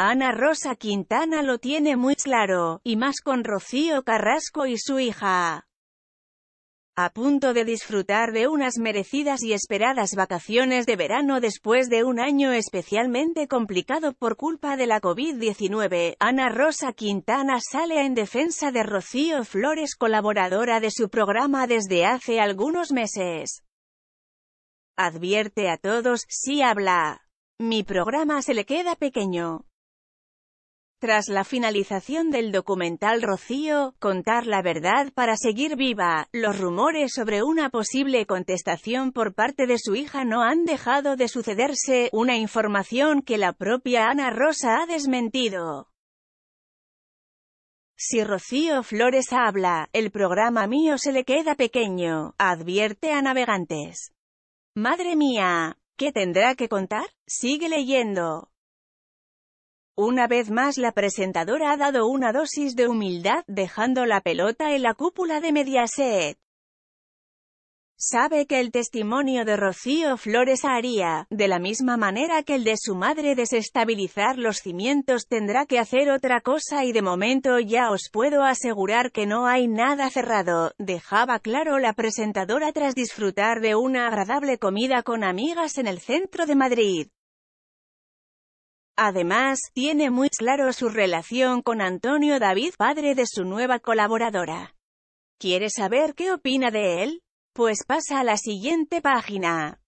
Ana Rosa Quintana lo tiene muy claro, y más con Rocío Carrasco y su hija a punto de disfrutar de unas merecidas y esperadas vacaciones de verano después de un año especialmente complicado por culpa de la COVID-19, Ana Rosa Quintana sale en defensa de Rocío Flores colaboradora de su programa desde hace algunos meses. Advierte a todos, si habla. Mi programa se le queda pequeño. Tras la finalización del documental Rocío, Contar la verdad para seguir viva, los rumores sobre una posible contestación por parte de su hija no han dejado de sucederse, una información que la propia Ana Rosa ha desmentido. Si Rocío Flores habla, el programa mío se le queda pequeño, advierte a navegantes. Madre mía, ¿qué tendrá que contar? Sigue leyendo. Una vez más la presentadora ha dado una dosis de humildad dejando la pelota en la cúpula de Mediaset. Sabe que el testimonio de Rocío Flores haría, de la misma manera que el de su madre desestabilizar los cimientos tendrá que hacer otra cosa y de momento ya os puedo asegurar que no hay nada cerrado, dejaba claro la presentadora tras disfrutar de una agradable comida con amigas en el centro de Madrid. Además, tiene muy claro su relación con Antonio David, padre de su nueva colaboradora. ¿Quieres saber qué opina de él? Pues pasa a la siguiente página.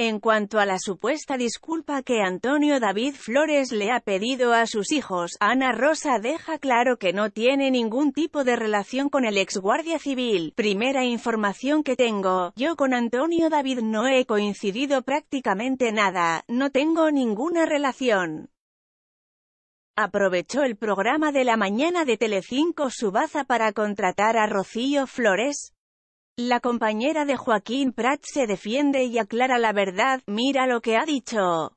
En cuanto a la supuesta disculpa que Antonio David Flores le ha pedido a sus hijos, Ana Rosa deja claro que no tiene ningún tipo de relación con el ex guardia civil. Primera información que tengo, yo con Antonio David no he coincidido prácticamente nada, no tengo ninguna relación. Aprovechó el programa de la mañana de Telecinco Subaza para contratar a Rocío Flores, la compañera de Joaquín Prat se defiende y aclara la verdad, mira lo que ha dicho.